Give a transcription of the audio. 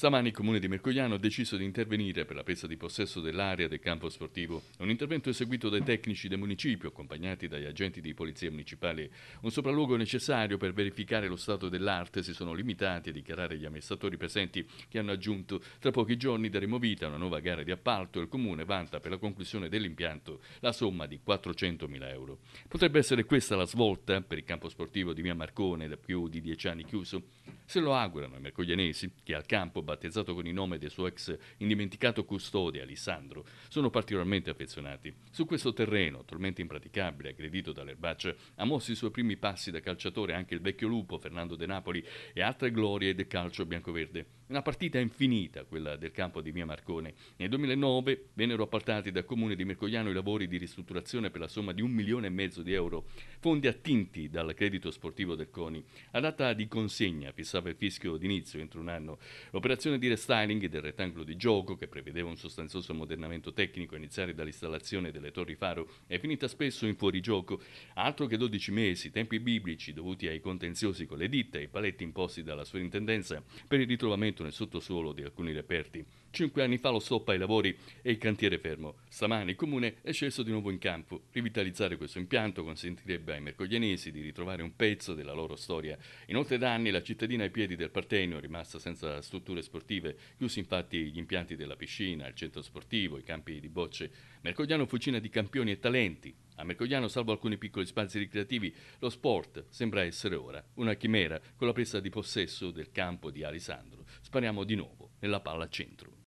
Stamani il comune di Mercogliano ha deciso di intervenire per la presa di possesso dell'area del campo sportivo. Un intervento eseguito dai tecnici del municipio, accompagnati dagli agenti di polizia municipale. Un sopralluogo necessario per verificare lo stato dell'arte si sono limitati a dichiarare gli amministratori presenti che hanno aggiunto tra pochi giorni daremo vita a una nuova gara di appalto e il comune vanta per la conclusione dell'impianto la somma di 400.000 euro. Potrebbe essere questa la svolta per il campo sportivo di Via Marcone da più di dieci anni chiuso? Se lo augurano i mercoglianesi che al campo battezzato con il nome del suo ex indimenticato custode Alessandro, sono particolarmente affezionati. Su questo terreno, attualmente impraticabile, e aggredito dall'erbaccia, ha mosso i suoi primi passi da calciatore anche il vecchio lupo Fernando De Napoli e altre glorie del calcio biancoverde. Una partita infinita, quella del campo di Via Marcone. Nel 2009 vennero appaltati dal comune di Mercogliano i lavori di ristrutturazione per la somma di un milione e mezzo di euro, fondi attinti dal credito sportivo del CONI. La data di consegna fissava il fischio d'inizio entro un anno. L'operazione operazione di restyling del rettangolo di gioco, che prevedeva un sostanzioso ammodernamento tecnico a iniziare dall'installazione delle torri faro, è finita spesso in fuorigioco. Altro che 12 mesi, tempi biblici dovuti ai contenziosi con le ditte e i paletti imposti dalla sovrintendenza per il ritrovamento nel sottosuolo di alcuni reperti. Cinque anni fa lo stop ai lavori e il cantiere fermo. Stamani il comune è sceso di nuovo in campo. Rivitalizzare questo impianto consentirebbe ai mercoglianesi di ritrovare un pezzo della loro storia. Inoltre da anni la cittadina ai piedi del Partenio, rimasta senza strutture speciali, sportive, chiusi infatti gli impianti della piscina, il centro sportivo, i campi di bocce. Mercogliano fucina di campioni e talenti. A Mercogliano, salvo alcuni piccoli spazi ricreativi, lo sport sembra essere ora una chimera con la presa di possesso del campo di Alessandro. Spariamo di nuovo nella palla centro.